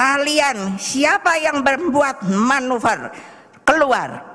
kalian siapa yang membuat manuver keluar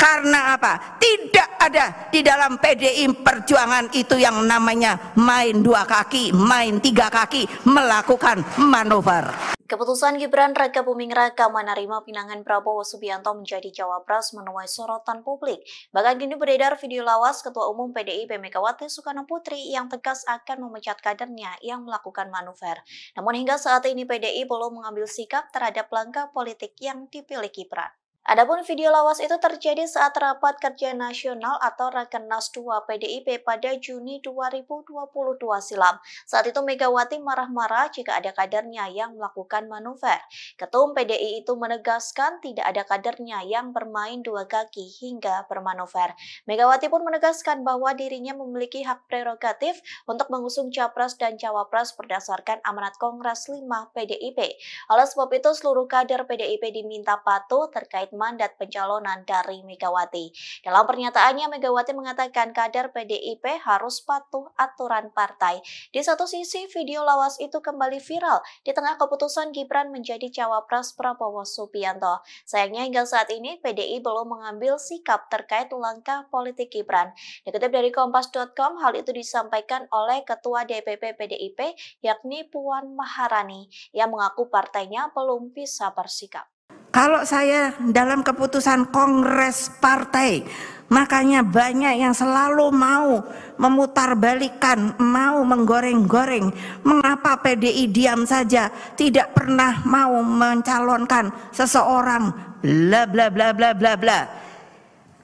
karena apa? Tidak ada di dalam PDI perjuangan itu yang namanya main dua kaki, main tiga kaki, melakukan manuver. Keputusan Gibran Raka Buming Raka menerima pinangan Prabowo Subianto menjadi cawapres menuai sorotan publik. Bahkan kini beredar video lawas Ketua Umum PDIP Megawati Soekarno Putri yang tegas akan memecat kadernya yang melakukan manuver. Namun hingga saat ini PDI belum mengambil sikap terhadap langkah politik yang dipilih Gibran. Adapun video lawas itu terjadi saat rapat kerja nasional atau Rakernas 2 PDIP pada Juni 2022 silam. Saat itu Megawati marah-marah jika ada kadernya yang melakukan manuver. Ketum PDI itu menegaskan tidak ada kadernya yang bermain dua kaki hingga bermanuver. Megawati pun menegaskan bahwa dirinya memiliki hak prerogatif untuk mengusung capres dan cawapres berdasarkan amanat Kongres 5 PDIP. Oleh sebab itu seluruh kader PDIP diminta patuh terkait mandat pencalonan dari Megawati. Dalam pernyataannya, Megawati mengatakan kader PDIP harus patuh aturan partai. Di satu sisi, video lawas itu kembali viral di tengah keputusan Gibran menjadi cawapres Prabowo Subianto. Sayangnya hingga saat ini, PDI belum mengambil sikap terkait langkah politik Gibran. Dikutip dari Kompas.com, hal itu disampaikan oleh Ketua DPP PDIP, yakni Puan Maharani, yang mengaku partainya belum bisa bersikap. Kalau saya dalam keputusan kongres partai, makanya banyak yang selalu mau memutarbalikan, mau menggoreng-goreng. Mengapa PDI diam saja, tidak pernah mau mencalonkan seseorang, bla bla bla bla bla bla.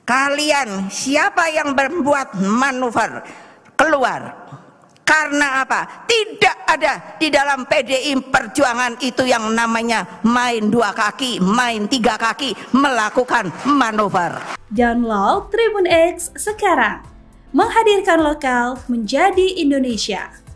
Kalian siapa yang membuat manuver keluar? Karena apa? Tidak ada di dalam PDI Perjuangan itu yang namanya main dua kaki, main tiga kaki, melakukan manuver. Download Tribun X sekarang. Menghadirkan lokal menjadi Indonesia.